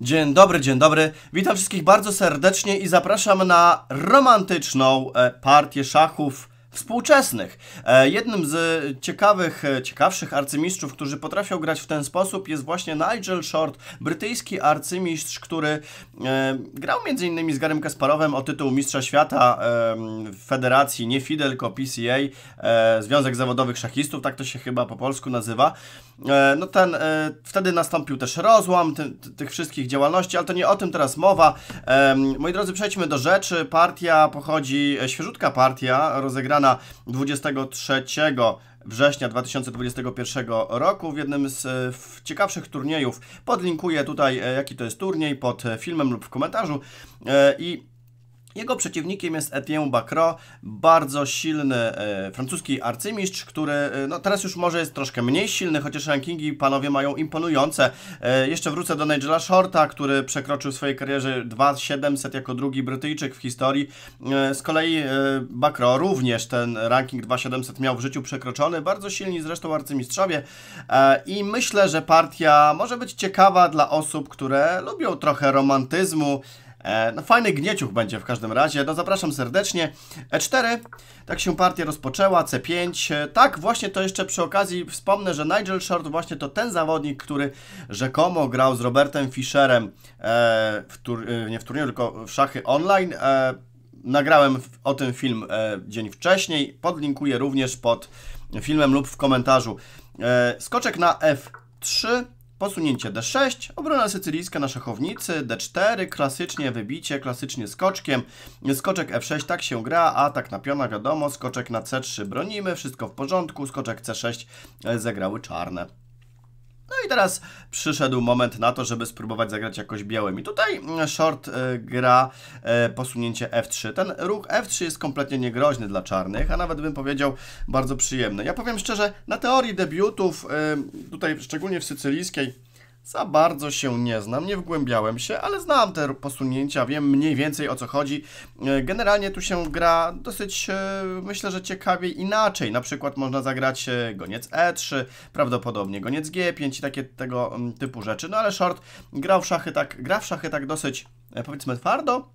Dzień dobry, dzień dobry. Witam wszystkich bardzo serdecznie i zapraszam na romantyczną e, partię szachów współczesnych. E, jednym z ciekawych, e, ciekawszych arcymistrzów, którzy potrafią grać w ten sposób jest właśnie Nigel Short, brytyjski arcymistrz, który e, grał m.in. z Garym Kasparowem o tytuł Mistrza Świata w federacji, nie FIDE, tylko PCA, Związek Zawodowych Szachistów, tak to się chyba po polsku nazywa. No ten, wtedy nastąpił też rozłam ty, ty, tych wszystkich działalności, ale to nie o tym teraz mowa. Moi drodzy, przejdźmy do rzeczy. Partia pochodzi, świeżutka partia rozegrana 23 września 2021 roku w jednym z e, ciekawszych turniejów. Podlinkuję tutaj, e, jaki to jest turniej pod e, filmem lub w komentarzu i jego przeciwnikiem jest Etienne Bacro, bardzo silny e, francuski arcymistrz, który e, no, teraz już może jest troszkę mniej silny, chociaż rankingi panowie mają imponujące. E, jeszcze wrócę do Nigela Shorta, który przekroczył w swojej karierze 2700 jako drugi Brytyjczyk w historii. E, z kolei e, Bacro również ten ranking 2700 miał w życiu przekroczony, bardzo silni zresztą arcymistrzowie e, i myślę, że partia może być ciekawa dla osób, które lubią trochę romantyzmu, E, no fajny gnieciuch będzie w każdym razie. No zapraszam serdecznie. E4, tak się partia rozpoczęła, C5. E, tak, właśnie to jeszcze przy okazji wspomnę, że Nigel Short właśnie to ten zawodnik, który rzekomo grał z Robertem Fischerem e, w tur nie w turnieju, tylko w szachy online. Nagrałem o tym film dzień wcześniej. Podlinkuję również pod filmem lub w komentarzu. Skoczek na F3. Posunięcie d6, obrona sycylijska na szachownicy, d4, klasycznie wybicie, klasycznie skoczkiem, skoczek f6, tak się gra, atak na piona, wiadomo, skoczek na c3 bronimy, wszystko w porządku, skoczek c6 e, zagrały czarne. No i teraz przyszedł moment na to, żeby spróbować zagrać jakoś białymi. Tutaj mm, short e, gra e, posunięcie F3. Ten ruch F3 jest kompletnie niegroźny dla czarnych, a nawet bym powiedział bardzo przyjemny. Ja powiem szczerze, na teorii debiutów, e, tutaj szczególnie w sycylijskiej, za bardzo się nie znam, nie wgłębiałem się, ale znam te posunięcia, wiem mniej więcej o co chodzi. E, generalnie tu się gra dosyć, e, myślę, że ciekawie inaczej. Na przykład można zagrać e, goniec E3, prawdopodobnie goniec G5 i takie tego mm, typu rzeczy. No ale short grał w szachy tak, gra w szachy tak dosyć, powiedzmy twardo,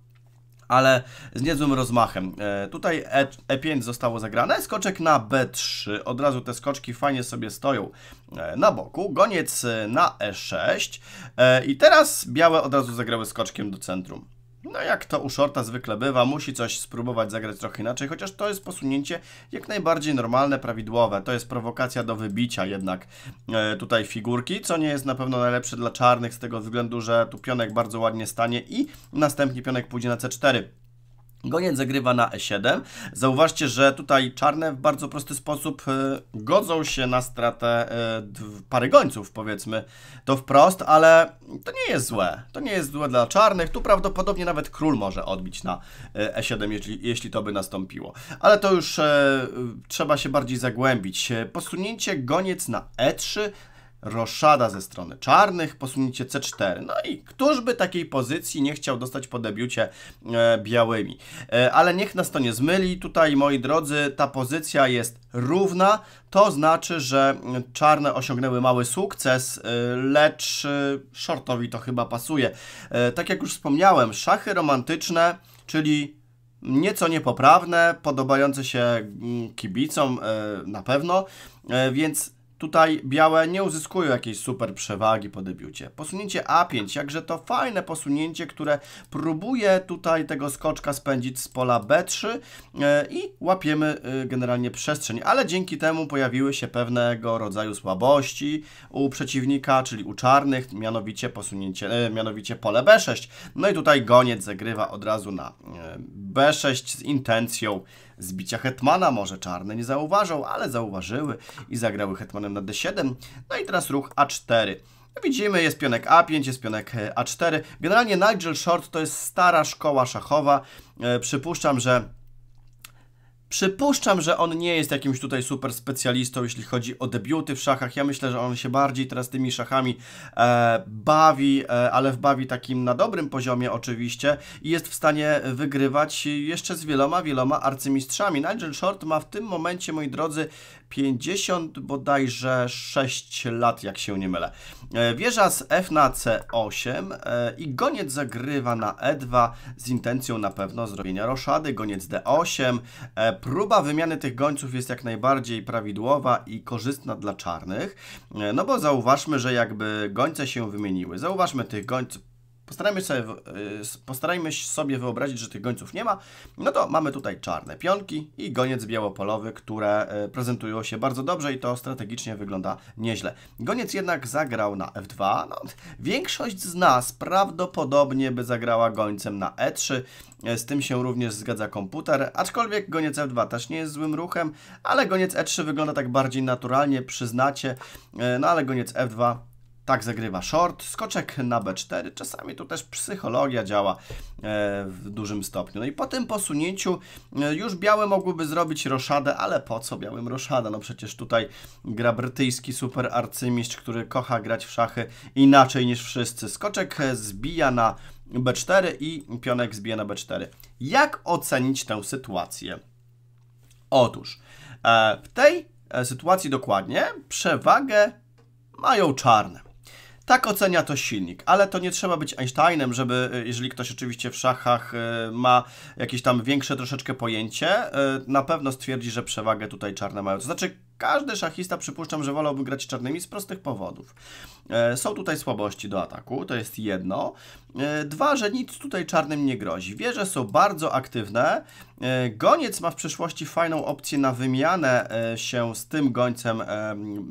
ale z niezłym rozmachem. E, tutaj E5 e zostało zagrane, skoczek na B3, od razu te skoczki fajnie sobie stoją e, na boku, goniec na E6 i teraz białe od razu zagrały skoczkiem do centrum. No jak to u shorta zwykle bywa, musi coś spróbować zagrać trochę inaczej, chociaż to jest posunięcie jak najbardziej normalne, prawidłowe. To jest prowokacja do wybicia jednak e, tutaj figurki, co nie jest na pewno najlepsze dla czarnych z tego względu, że tu pionek bardzo ładnie stanie i następnie pionek pójdzie na c4. Goniec zagrywa na E7. Zauważcie, że tutaj czarne w bardzo prosty sposób e, godzą się na stratę e, pary gońców, powiedzmy to wprost, ale to nie jest złe. To nie jest złe dla czarnych. Tu prawdopodobnie nawet król może odbić na E7, e jeśli, jeśli to by nastąpiło. Ale to już trzeba się bardziej zagłębić. Posunięcie goniec na E3 Roszada ze strony czarnych, posunięcie C4. No i któż by takiej pozycji nie chciał dostać po debiucie e, białymi. E, ale niech nas to nie zmyli. Tutaj, moi drodzy, ta pozycja jest równa. To znaczy, że czarne osiągnęły mały sukces, e, lecz e, shortowi to chyba pasuje. E, tak jak już wspomniałem, szachy romantyczne, czyli nieco niepoprawne, podobające się mm, kibicom e, na pewno, więc Tutaj białe nie uzyskują jakiejś super przewagi po debiucie. Posunięcie A5, jakże to fajne posunięcie, które próbuje tutaj tego skoczka spędzić z pola B3 e, i łapiemy e, generalnie przestrzeń, ale dzięki temu pojawiły się pewnego rodzaju słabości u przeciwnika, czyli u czarnych, mianowicie posunięcie, e, mianowicie pole B6. No i tutaj goniec zagrywa od razu na B6 z intencją Zbicia hetmana może czarne nie zauważą, ale zauważyły i zagrały hetmanem na d7. No i teraz ruch a4. Widzimy, jest pionek A5, jest pionek e, A4. Generalnie Nigel Short to jest stara szkoła szachowa. E, przypuszczam, że Przypuszczam, że on nie jest jakimś tutaj super specjalistą, jeśli chodzi o debiuty w szachach. Ja myślę, że on się bardziej teraz tymi szachami e, bawi, e, ale w bawi takim na dobrym poziomie oczywiście i jest w stanie wygrywać jeszcze z wieloma, wieloma arcymistrzami. Nigel Short ma w tym momencie, moi drodzy, 50 bodajże 6 lat, jak się nie mylę. E, wieża z F na C8 e, i goniec zagrywa na E2 z intencją na pewno zrobienia roszady, goniec D8. E, próba wymiany tych gońców jest jak najbardziej prawidłowa i korzystna dla czarnych, no bo zauważmy, że jakby gońce się wymieniły. Zauważmy tych gońców Postarajmy, sobie, y, postarajmy sobie wyobrazić, że tych gońców nie ma. No to mamy tutaj czarne pionki i goniec białopolowy, które y, prezentują się bardzo dobrze i to strategicznie wygląda nieźle. Goniec jednak zagrał na F2. No, większość z nas prawdopodobnie by zagrała gońcem na E3. Y, z tym się również zgadza komputer, aczkolwiek goniec F2 też nie jest złym ruchem, ale goniec E3 wygląda tak bardziej naturalnie, przyznacie. No ale goniec F2 tak zagrywa short, skoczek na b4. Czasami tu też psychologia działa e, w dużym stopniu. No i po tym posunięciu e, już białe mogłyby zrobić roszadę, ale po co białym roszada? No przecież tutaj gra brytyjski super arcymistrz, który kocha grać w szachy inaczej niż wszyscy. Skoczek zbija na b4 i pionek zbija na b4. Jak ocenić tę sytuację? Otóż e, w tej sytuacji dokładnie przewagę mają czarne. Tak ocenia to silnik, ale to nie trzeba być Einsteinem, żeby, e, jeżeli ktoś oczywiście w szachach e, ma jakieś tam większe troszeczkę pojęcie, e, na pewno stwierdzi, że przewagę tutaj czarne mają. To znaczy, każdy szachista przypuszczam, że wolałby grać czarnymi z prostych powodów. E, są tutaj słabości do ataku, to jest jedno. E, dwa, że nic tutaj czarnym nie grozi. Wieże są bardzo aktywne. E, goniec ma w przyszłości fajną opcję na wymianę się z tym gońcem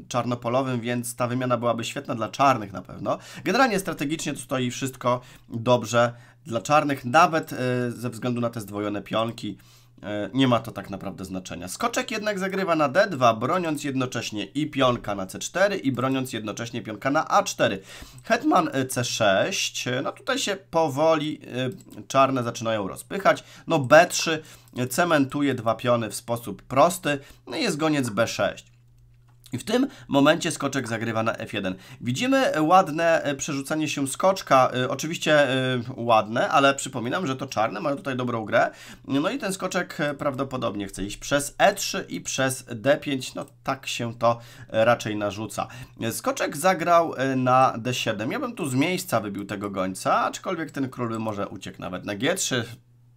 czarnopolowym, więc ta wymiana byłaby świetna dla czarnych na pewno. Generalnie strategicznie tu stoi wszystko dobrze dla czarnych, nawet ze względu na te zdwojone pionki. E, nie ma to tak naprawdę znaczenia. Skoczek jednak zagrywa na d2, broniąc jednocześnie i pionka na c4 i broniąc jednocześnie pionka na a4. Hetman e, c6, e, no tutaj się powoli czarne zaczynają rozpychać. No b3 cementuje dwa piony w sposób prosty, no jest goniec b6. I w tym momencie skoczek zagrywa na F1. Widzimy ładne e, przerzucanie się skoczka, e, oczywiście e, ładne, ale przypominam, że to czarne, mają tutaj dobrą grę. No i ten skoczek prawdopodobnie chce iść przez E3 i przez D5, no tak się to raczej narzuca. Skoczek zagrał na D7, ja bym tu z miejsca wybił tego gońca, aczkolwiek ten król może uciekł nawet na G3,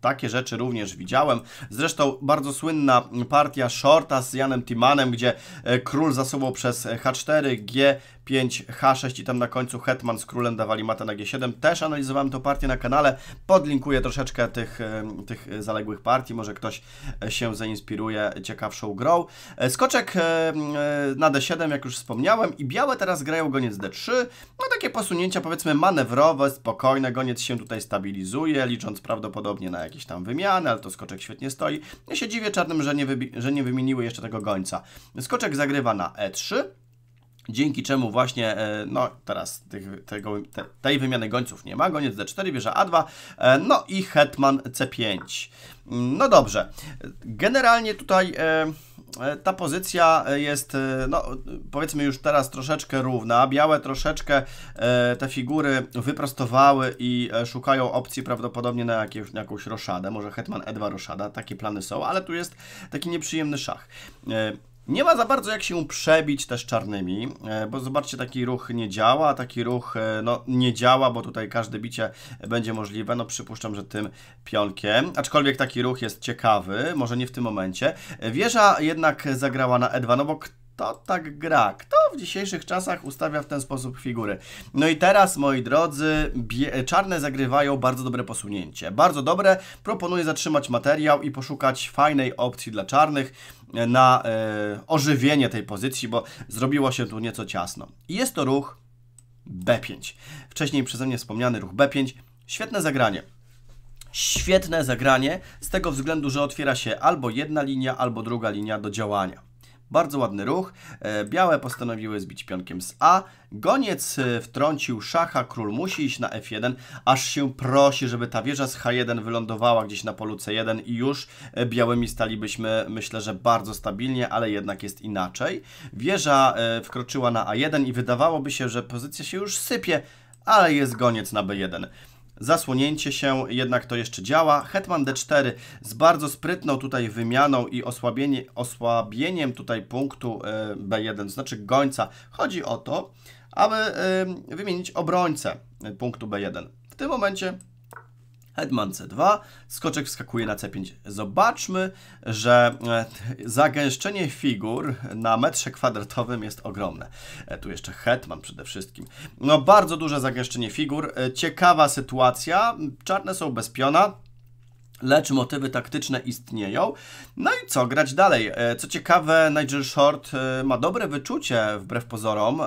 takie rzeczy również widziałem. Zresztą bardzo słynna partia Shorta z Janem Timanem, gdzie e, król zasuwał przez e, H4, G, 5H6 i tam na końcu Hetman z królem dawali matę na G7. Też analizowałem tę partię na kanale, podlinkuję troszeczkę tych, tych zaległych partii, może ktoś e, się zainspiruje ciekawszą grą. E, skoczek e, na D7, jak już wspomniałem i białe teraz grają goniec D3. No takie posunięcia powiedzmy manewrowe, spokojne, goniec się tutaj stabilizuje, licząc prawdopodobnie na jakieś tam wymiany, ale to skoczek świetnie stoi. Ja się dziwię czarnym, że nie, że nie wymieniły jeszcze tego gońca. Skoczek zagrywa na E3. Dzięki czemu właśnie, e, no teraz tych, tego, te, tej wymiany gońców nie ma. Goniec D4, bierze A2, e, no i hetman C5. No dobrze, generalnie tutaj e, ta pozycja jest, no powiedzmy już teraz troszeczkę równa. Białe troszeczkę te figury wyprostowały i szukają opcji prawdopodobnie na, jakieś, na jakąś roszadę. Może hetman E2 roszada, takie plany są, ale tu jest taki nieprzyjemny szach. Nie ma za bardzo jak się przebić też czarnymi, e, bo zobaczcie, taki ruch nie działa, taki ruch e, no, nie działa, bo tutaj każde bicie będzie możliwe, no przypuszczam, że tym pionkiem, aczkolwiek taki ruch jest ciekawy, może nie w tym momencie. E, wieża jednak zagrała na E2, no bo kto tak gra. Kto w dzisiejszych czasach ustawia w ten sposób figury? No i teraz, moi drodzy, czarne zagrywają bardzo dobre posunięcie. Bardzo dobre. Proponuję zatrzymać materiał i poszukać fajnej opcji dla czarnych na e, ożywienie tej pozycji, bo zrobiło się tu nieco ciasno. I jest to ruch B5. Wcześniej przeze mnie wspomniany ruch B5. Świetne zagranie. Świetne zagranie z tego względu, że otwiera się albo jedna linia, albo druga linia do działania. Bardzo ładny ruch. E, białe postanowiły zbić pionkiem z A. Goniec e, wtrącił szacha, król musi iść na F1, aż się prosi, żeby ta wieża z H1 wylądowała gdzieś na polu C1 i już e, białymi stalibyśmy, myślę, że bardzo stabilnie, ale jednak jest inaczej. Wieża wkroczyła na A1 i wydawałoby się, że pozycja się już sypie, ale jest goniec na B1. Zasłonięcie się, jednak to jeszcze działa. Hetman D4 z bardzo sprytną tutaj wymianą i osłabienie, osłabieniem tutaj punktu e, B1, to znaczy gońca. Chodzi o to, aby e, wymienić obrońcę e, punktu B1. W tym momencie Hetman C2, skoczek wskakuje na C5. Zobaczmy, że e, zagęszczenie figur na metrze kwadratowym jest ogromne. E, tu jeszcze hetman przede wszystkim. No bardzo duże zagęszczenie figur. E, ciekawa sytuacja. Czarne są bez piona lecz motywy taktyczne istnieją. No i co, grać dalej. E, co ciekawe, Nigel Short e, ma dobre wyczucie wbrew pozorom, e,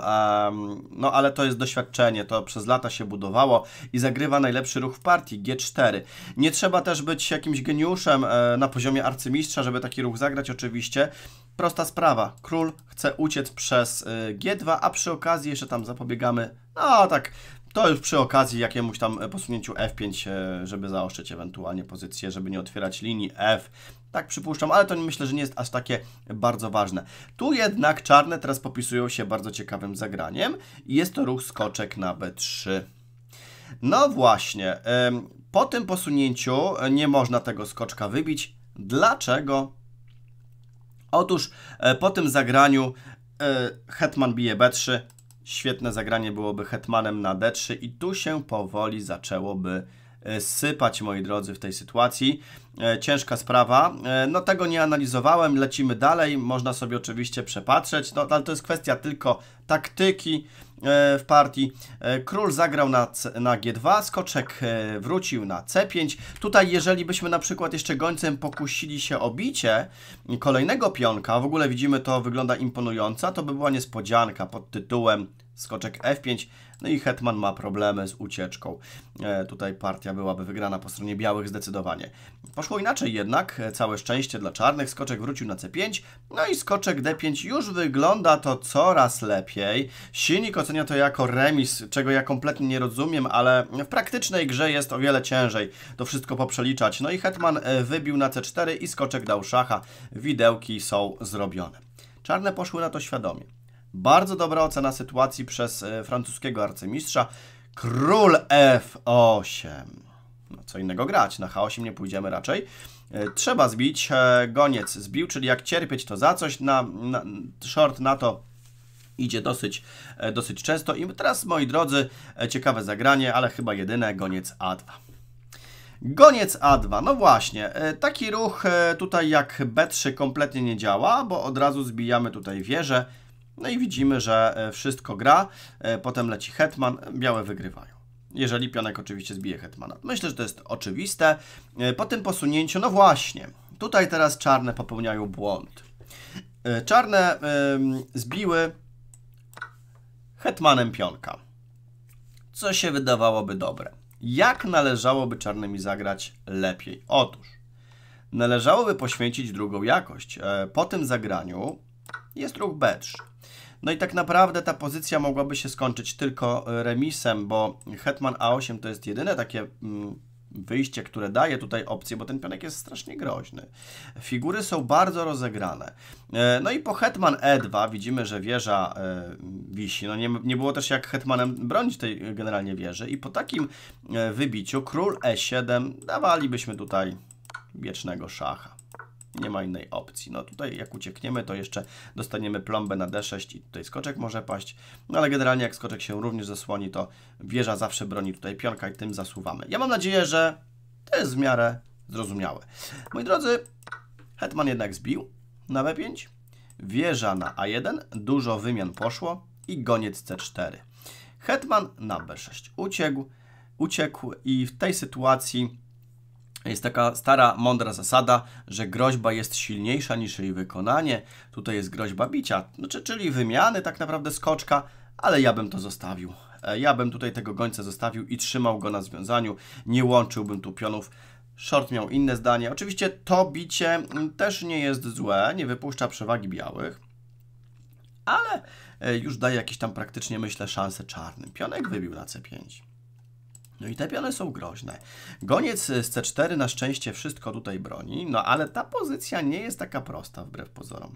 no ale to jest doświadczenie, to przez lata się budowało i zagrywa najlepszy ruch w partii, G4. Nie trzeba też być jakimś geniuszem na poziomie arcymistrza, żeby taki ruch zagrać oczywiście. Prosta sprawa, król chce uciec przez G2, a przy okazji jeszcze tam zapobiegamy, no tak, to już przy okazji jakiemuś tam e, posunięciu F5, e, żeby zaoszczyć ewentualnie pozycję, żeby nie otwierać linii F. Tak przypuszczam, ale to myślę, że nie jest aż takie bardzo ważne. Tu jednak czarne teraz popisują się bardzo ciekawym zagraniem i jest to ruch skoczek na B3. No właśnie, po tym posunięciu e, nie można tego skoczka wybić. Dlaczego? Otóż po tym zagraniu hetman bije B3, Świetne zagranie byłoby hetmanem na d3 i tu się powoli zaczęłoby E, sypać, moi drodzy, w tej sytuacji. E, ciężka sprawa. E, no tego nie analizowałem, lecimy dalej. Można sobie oczywiście przepatrzeć, no, ale to jest kwestia tylko taktyki w partii. Król zagrał na, na G2, skoczek wrócił na C5. Tutaj jeżeli byśmy na przykład jeszcze gońcem pokusili się o bicie kolejnego pionka, w ogóle widzimy to wygląda imponująco, to by była niespodzianka pod tytułem skoczek F5, no i Hetman ma problemy z ucieczką. E, tutaj partia byłaby wygrana po stronie białych zdecydowanie. Poszło inaczej jednak, e, całe szczęście dla czarnych, skoczek wrócił na C5, no i skoczek D5 już wygląda to coraz lepiej. Silnik ocenia to jako remis, czego ja kompletnie nie rozumiem, ale w praktycznej grze jest o wiele ciężej to wszystko poprzeliczać. No i Hetman e, wybił na C4 i skoczek dał szacha. Widełki są zrobione. Czarne poszły na to świadomie. Bardzo dobra ocena sytuacji przez e, francuskiego arcymistrza. Król F8. No, co innego grać, na H8 nie pójdziemy raczej. E, trzeba zbić, e, goniec zbił, czyli jak cierpieć to za coś, na, na short na to idzie dosyć, dosyć często. I teraz, moi drodzy, ciekawe zagranie, ale chyba jedyne, goniec A2. Goniec A2, no właśnie, taki ruch tutaj jak B3 kompletnie nie działa, bo od razu zbijamy tutaj wieżę, no i widzimy, że e, wszystko gra, e, potem leci hetman, białe wygrywają. Jeżeli pionek oczywiście zbije hetmana. Myślę, że to jest oczywiste. E, po tym posunięciu, no właśnie, tutaj teraz czarne popełniają błąd. Czarne zbiły hetmanem pionka, co się wydawałoby dobre. Jak należałoby czarnymi zagrać lepiej? Otóż, należałoby poświęcić drugą jakość. Po tym zagraniu jest ruch B3. No i tak naprawdę ta pozycja mogłaby się skończyć tylko e, remisem, bo Hetman A8 to jest jedyne takie mm, wyjście, które daje tutaj opcję, bo ten pionek jest strasznie groźny. Figury są bardzo rozegrane. E, no i po hetman E2 widzimy, że wieża e, wisi. No nie, nie było też jak hetmanem bronić tej generalnie wieży. I po takim wybiciu król E7 dawalibyśmy tutaj wiecznego szacha nie ma innej opcji. No tutaj jak uciekniemy, to jeszcze dostaniemy plombę na D6 i tutaj skoczek może paść, no ale generalnie jak skoczek się również zasłoni, to wieża zawsze broni tutaj pionka i tym zasuwamy. Ja mam nadzieję, że to jest w miarę zrozumiałe. Moi drodzy, hetman jednak zbił na B5, wieża na A1, dużo wymian poszło i goniec C4. Hetman na B6 uciekł, uciekł i w tej sytuacji jest taka stara, mądra zasada, że groźba jest silniejsza niż jej wykonanie. Tutaj jest groźba bicia, znaczy, czyli wymiany, tak naprawdę skoczka, ale ja bym to zostawił. E, ja bym tutaj tego gońca zostawił i trzymał go na związaniu. Nie łączyłbym tu pionów. Short miał inne zdanie. Oczywiście to bicie mm, też nie jest złe, nie wypuszcza przewagi białych, ale e, już daje jakieś tam praktycznie, myślę, szanse czarnym. Pionek wybił na C5. No i te piony są groźne. Goniec z C4 na szczęście wszystko tutaj broni, no ale ta pozycja nie jest taka prosta wbrew pozorom.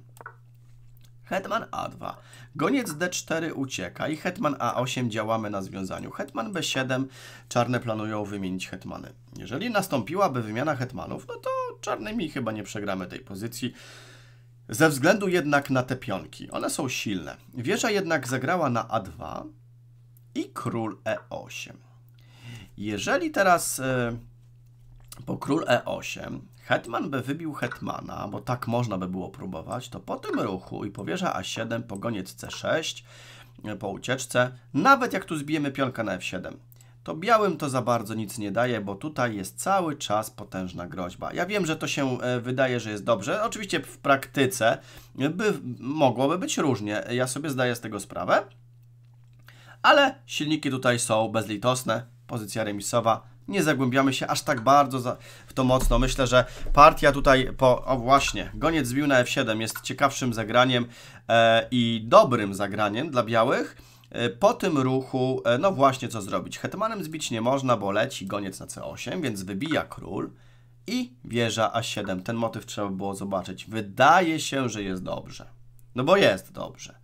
Hetman A2. Goniec D4 ucieka i Hetman A8 działamy na związaniu. Hetman B7, czarne planują wymienić hetmany. Jeżeli nastąpiłaby wymiana hetmanów, no to czarnymi chyba nie przegramy tej pozycji. Ze względu jednak na te pionki. One są silne. Wieża jednak zagrała na A2 i król E8. Jeżeli teraz e, po król e8 hetman by wybił hetmana, bo tak można by było próbować, to po tym ruchu i powierza a7, goniec c6, po ucieczce, nawet jak tu zbijemy pionka na f7, to białym to za bardzo nic nie daje, bo tutaj jest cały czas potężna groźba. Ja wiem, że to się e, wydaje, że jest dobrze. Oczywiście w praktyce by, mogłoby być różnie. Ja sobie zdaję z tego sprawę. Ale silniki tutaj są bezlitosne, pozycja remisowa. Nie zagłębiamy się aż tak bardzo za, w to mocno. Myślę, że partia tutaj po... O właśnie, goniec zbił na F7 jest ciekawszym zagraniem e, i dobrym zagraniem dla białych. E, po tym ruchu, e, no właśnie co zrobić. Hetmanem zbić nie można, bo leci goniec na C8, więc wybija król i wieża A7. Ten motyw trzeba było zobaczyć. Wydaje się, że jest dobrze. No bo jest dobrze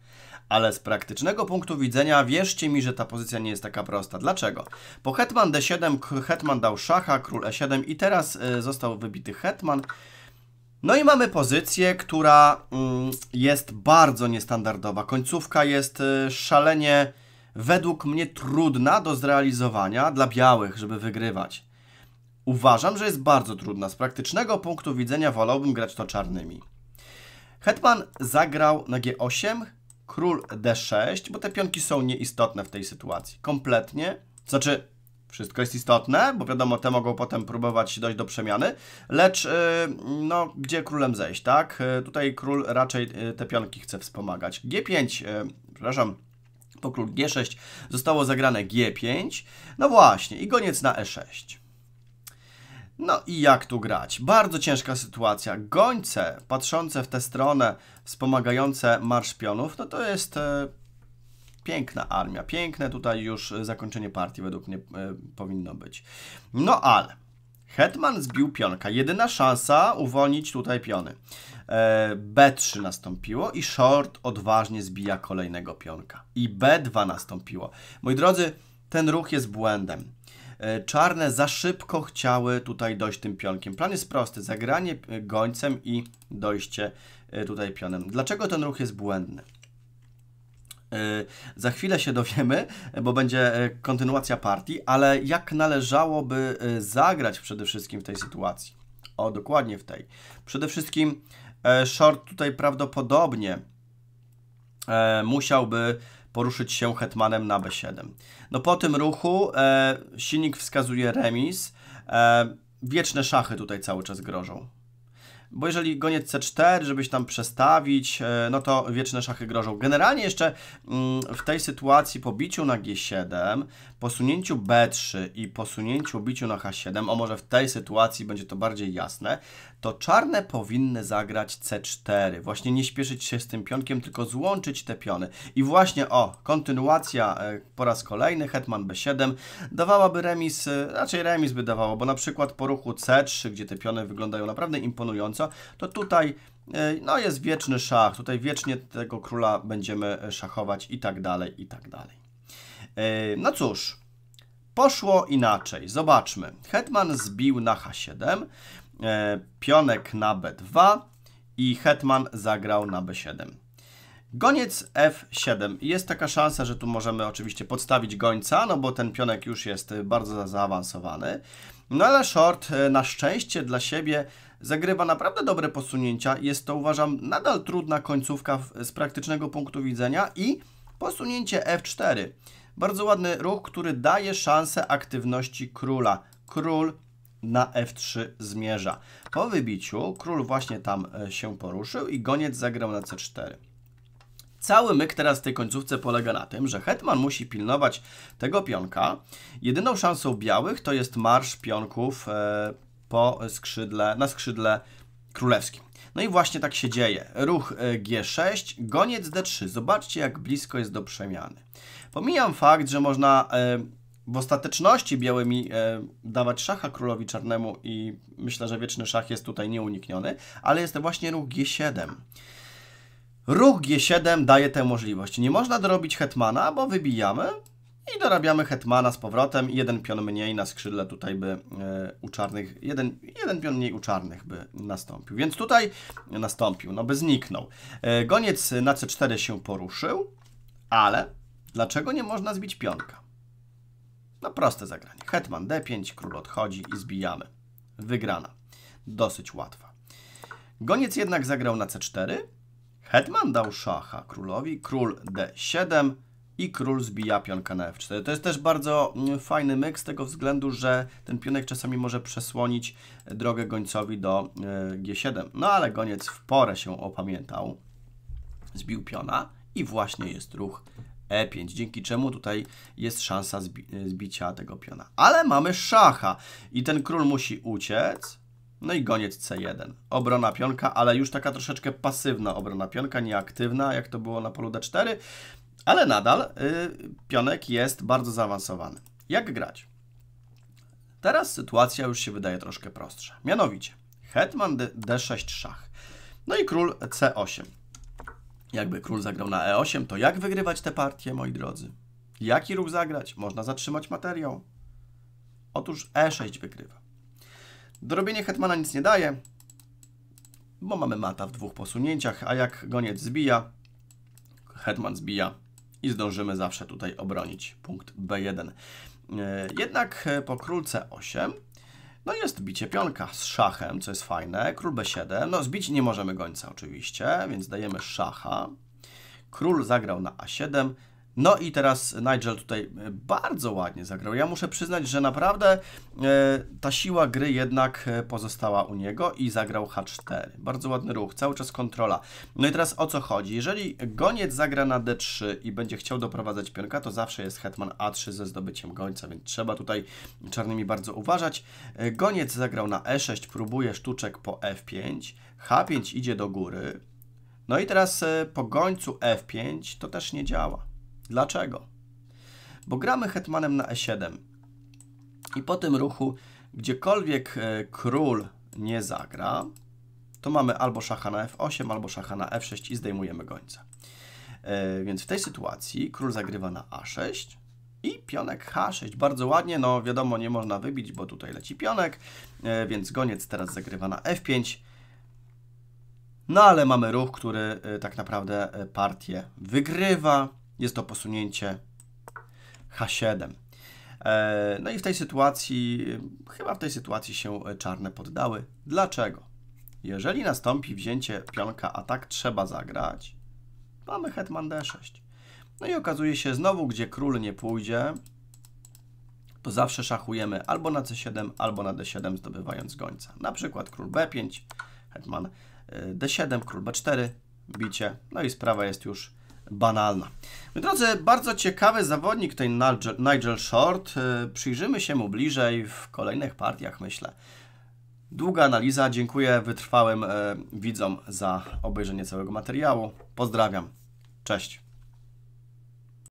ale z praktycznego punktu widzenia wierzcie mi, że ta pozycja nie jest taka prosta. Dlaczego? Po hetman d7 hetman dał szacha, król e7 i teraz y, został wybity hetman. No i mamy pozycję, która mm, jest bardzo niestandardowa. Końcówka jest y, szalenie, według mnie, trudna do zrealizowania dla białych, żeby wygrywać. Uważam, że jest bardzo trudna. Z praktycznego punktu widzenia wolałbym grać to czarnymi. Hetman zagrał na g8, król d6, bo te pionki są nieistotne w tej sytuacji. Kompletnie. Znaczy, wszystko jest istotne, bo wiadomo, te mogą potem próbować dojść do przemiany, lecz y, no, gdzie królem zejść, tak? Y, tutaj król raczej y, te pionki chce wspomagać. G5, przepraszam, po król G6 zostało zagrane G5, no właśnie, i goniec na E6. No i jak tu grać? Bardzo ciężka sytuacja. Gońce patrzące w tę stronę, wspomagające marsz pionów, no to jest e, piękna armia. Piękne tutaj już zakończenie partii według mnie e, powinno być. No ale Hetman zbił pionka. Jedyna szansa uwolnić tutaj piony. E, B3 nastąpiło i short odważnie zbija kolejnego pionka. I B2 nastąpiło. Moi drodzy, ten ruch jest błędem. E, czarne za szybko chciały tutaj dojść tym pionkiem. Plan jest prosty, zagranie gońcem i dojście e, tutaj pionem. Dlaczego ten ruch jest błędny? E, za chwilę się dowiemy, bo będzie kontynuacja partii, ale jak należałoby zagrać przede wszystkim w tej sytuacji? O, dokładnie w tej. Przede wszystkim short tutaj prawdopodobnie musiałby poruszyć się hetmanem na b7. No po tym ruchu e, silnik wskazuje remis. E, wieczne szachy tutaj cały czas grożą. Bo jeżeli goniec c4, żebyś tam przestawić, e, no to wieczne szachy grożą. Generalnie jeszcze mm, w tej sytuacji po biciu na g7 posunięciu b3 i posunięciu biciu na h7, o może w tej sytuacji będzie to bardziej jasne, to czarne powinny zagrać c4. Właśnie nie śpieszyć się z tym pionkiem, tylko złączyć te piony. I właśnie, o, kontynuacja e, po raz kolejny, hetman b7 dawałaby remis, e, raczej remis by dawało, bo na przykład po ruchu c3, gdzie te piony wyglądają naprawdę imponująco, to tutaj e, no jest wieczny szach, tutaj wiecznie tego króla będziemy szachować i tak dalej, i tak dalej. Yy, no cóż, poszło inaczej. Zobaczmy. Hetman zbił na H7, yy, pionek na B2 i hetman zagrał na B7. Goniec F7. Jest taka szansa, że tu możemy oczywiście podstawić gońca, no bo ten pionek już jest bardzo zaawansowany. No ale short yy, na szczęście dla siebie zagrywa naprawdę dobre posunięcia. Jest to uważam nadal trudna końcówka z praktycznego punktu widzenia i posunięcie F4 bardzo ładny ruch, który daje szansę aktywności króla. Król na f3 zmierza. Po wybiciu król właśnie tam e, się poruszył i goniec zagrał na c4. Cały myk teraz w tej końcówce polega na tym, że hetman musi pilnować tego pionka. Jedyną szansą białych to jest marsz pionków e, po skrzydle, na skrzydle królewskim. No i właśnie tak się dzieje. Ruch e, G6, goniec D3. Zobaczcie, jak blisko jest do przemiany. Pomijam fakt, że można e, w ostateczności białymi e, dawać szacha królowi czarnemu i myślę, że wieczny szach jest tutaj nieunikniony, ale jest to właśnie ruch G7. Ruch G7 daje tę możliwość. Nie można dorobić hetmana, bo wybijamy i dorabiamy hetmana z powrotem. Jeden pion mniej na skrzydle tutaj by e, u czarnych, jeden, jeden pion mniej u czarnych by nastąpił. Więc tutaj nastąpił, no by zniknął. Goniec na C4 się poruszył, ale Dlaczego nie można zbić pionka? No proste zagranie. Hetman d5, król odchodzi i zbijamy. Wygrana. Dosyć łatwa. Goniec jednak zagrał na c4. Hetman dał szacha królowi, król d7 i król zbija pionka na f4. To jest też bardzo mm, fajny myk z tego względu, że ten pionek czasami może przesłonić drogę gońcowi do e, g7. No ale goniec w porę się opamiętał, zbił piona i właśnie jest ruch E5, dzięki czemu tutaj jest szansa zbi zbicia tego piona. Ale mamy szacha i ten król musi uciec. No i goniec C1. Obrona pionka, ale już taka troszeczkę pasywna obrona pionka, nieaktywna, jak to było na polu D4. Ale nadal y, pionek jest bardzo zaawansowany. Jak grać? Teraz sytuacja już się wydaje troszkę prostsza. Mianowicie, hetman D6 szach. No i król C8. Jakby król zagrał na e8, to jak wygrywać te partie, moi drodzy? Jaki ruch zagrać? Można zatrzymać materiał. Otóż e6 wygrywa. Dorobienie hetmana nic nie daje, bo mamy mata w dwóch posunięciach, a jak goniec zbija, hetman zbija i zdążymy zawsze tutaj obronić punkt b1. E, jednak e, po królce c8 no jest bicie pionka z szachem, co jest fajne. Król b7. No zbić nie możemy gońca oczywiście, więc dajemy szacha. Król zagrał na a7, no i teraz Nigel tutaj e, bardzo ładnie zagrał. Ja muszę przyznać, że naprawdę e, ta siła gry jednak e, pozostała u niego i zagrał H4. Bardzo ładny ruch, cały czas kontrola. No i teraz o co chodzi? Jeżeli goniec zagra na D3 i będzie chciał doprowadzać pionka, to zawsze jest hetman A3 ze zdobyciem gońca, więc trzeba tutaj czarnymi bardzo uważać. Goniec zagrał na E6, próbuje sztuczek po F5. H5 idzie do góry. No i teraz po gońcu F5 to też nie działa. Dlaczego? Bo gramy hetmanem na e7 i po tym ruchu gdziekolwiek e, król nie zagra, to mamy albo szacha na f8, albo szacha na f6 i zdejmujemy gońca. E, więc w tej sytuacji król zagrywa na a6 i pionek h6. Bardzo ładnie, no wiadomo, nie można wybić, bo tutaj leci pionek, e, więc goniec teraz zagrywa na f5. No ale mamy ruch, który tak naprawdę partię wygrywa jest to posunięcie H7. E, no i w tej sytuacji, e, chyba w tej sytuacji się e, czarne poddały. Dlaczego? Jeżeli nastąpi wzięcie pionka, a tak trzeba zagrać, mamy hetman d6. No i okazuje się znowu, gdzie król nie pójdzie, to zawsze szachujemy albo na c7, albo na d7, zdobywając gońca. Na przykład król b5, hetman d7, król b4, bicie, no i sprawa jest już banalna. Moi drodzy, bardzo ciekawy zawodnik ten Nigel, Nigel Short. E, przyjrzymy się mu bliżej w kolejnych partiach, myślę. Długa analiza. Dziękuję wytrwałym e, widzom za obejrzenie całego materiału. Pozdrawiam. Cześć.